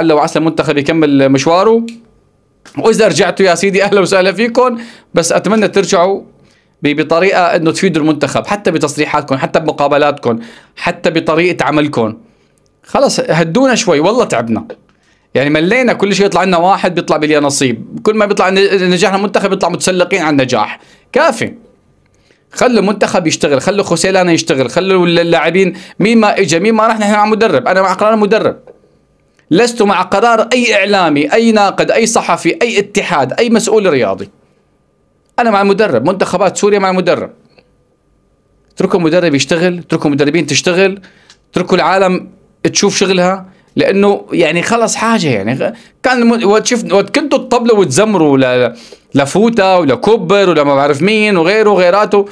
لعل وعسى المنتخب يكمل مشواره واذا رجعتوا يا سيدي اهلا وسهلا فيكم بس اتمنى ترجعوا بطريقه انه تفيدوا المنتخب حتى بتصريحاتكم حتى بمقابلاتكم حتى بطريقه عملكم خلص هدونا شوي والله تعبنا يعني ملينا كل شيء يطلع لنا واحد بيطلع بلي نصيب كل ما بيطلع نجاحنا المنتخب بيطلع متسلقين على النجاح كافي خلوا المنتخب يشتغل خلوا خوسيلانا يشتغل خلوا اللاعبين مين ما اجى مين ما راح نحن مع مدرب انا مع قرار المدرب لست مع قرار أي إعلامي أي ناقد أي صحفي أي اتحاد أي مسؤول رياضي أنا مع المدرب منتخبات سوريا مع المدرب اتركوا المدرب يشتغل اتركوا المدربين تشتغل اتركوا العالم تشوف شغلها لانه يعني خلص حاجه يعني كان وقت شفت وقت كنتوا تطبلوا وتزمروا لفوتا ولكوبر ولما بعرف مين وغيره وغيراته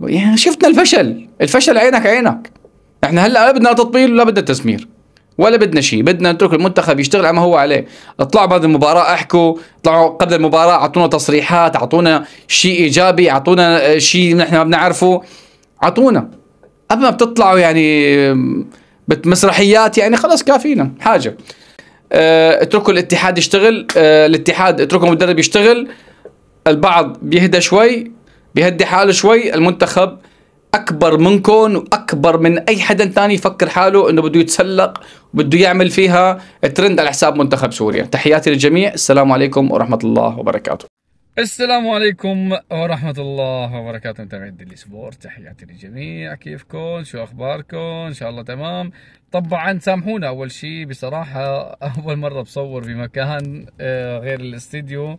يعني شفنا الفشل الفشل عينك عينك احنا هلا لا بدنا تطبيل ولا بدنا تسمير ولا بدنا شيء بدنا نترك المنتخب يشتغل على ما هو عليه اطلعوا بعد المباراه احكوا اطلعوا قبل المباراه اعطونا تصريحات اعطونا شيء ايجابي اعطونا شيء نحن ما بنعرفه اعطونا قبل ما بتطلعوا يعني بمسرحيات يعني خلاص كافينا حاجه آه، اتركوا الاتحاد يشتغل آه، الاتحاد اتركوا المدرب يشتغل البعض بيهدى شوي بيهدي حاله شوي المنتخب اكبر منكم واكبر من اي حدا ثاني يفكر حاله انه بده يتسلق وبده يعمل فيها ترند على حساب منتخب سوريا تحياتي للجميع السلام عليكم ورحمه الله وبركاته السلام عليكم ورحمة الله وبركاته متابعين ديلي سبورت تحياتي للجميع كيفكم شو أخباركم إن شاء الله تمام طبعا سامحونا أول شيء بصراحة أول مرة بصور بمكان آه، غير الاستديو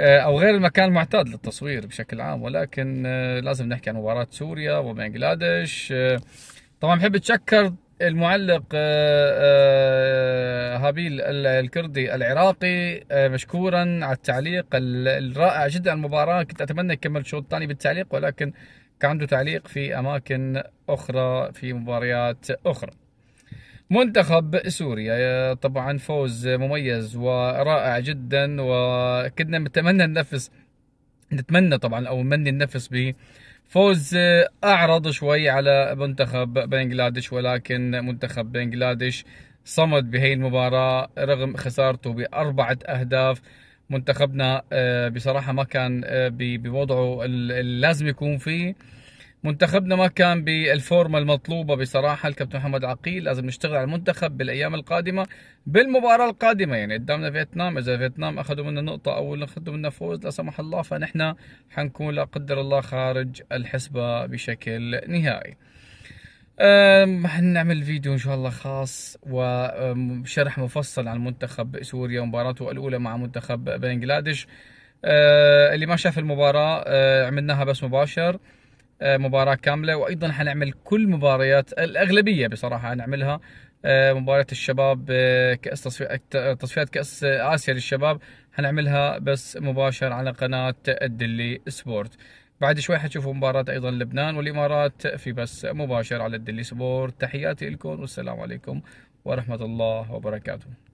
آه، او غير المكان المعتاد للتصوير بشكل عام ولكن آه، لازم نحكي عن مباراه سوريا وبنغلاديش آه، طبعا بحب اتشكر المعلق هابيل الكردي العراقي مشكورا على التعليق الرائع جدا المباراه كنت اتمنى يكمل الشوط الثاني بالتعليق ولكن كان عنده تعليق في اماكن اخرى في مباريات اخرى منتخب سوريا طبعا فوز مميز ورائع جدا وكنا نتمنى النفس نتمنى طبعا او نمني النفس ب فوز اعرض شوي على منتخب بنغلاديش ولكن منتخب بنغلاديش صمد بهي المباراة رغم خسارته بأربعة أهداف منتخبنا آه، بصراحة ما كان آه، بوضعه اللازم يكون فيه منتخبنا ما كان بالفورمة المطلوبة بصراحة الكابتن محمد عقيل لازم نشتغل على المنتخب بالأيام القادمة بالمباراة القادمة يعني قدامنا فيتنام إذا فيتنام أخذوا منا نقطة أو أخذوا منا فوز لا سمح الله فنحن حنكون لا قدر الله خارج الحسبة بشكل نهائي حنعمل فيديو ان شاء الله خاص وشرح مفصل عن منتخب سوريا ومباراته الاولى مع منتخب بنجلاديش أه، اللي ما شاف المباراه أه، عملناها بس مباشر آه، مباراه كامله وايضا حنعمل كل مباريات الاغلبيه بصراحه حنعملها آه، مباراة الشباب آه، كأس تصفيات كأس آسيا للشباب حنعملها بس مباشر على قناة الدلي سبورت بعد شوي حتشوفوا مباراة أيضا لبنان والإمارات في بس مباشر على الدلي سبورت تحياتي لكم والسلام عليكم ورحمة الله وبركاته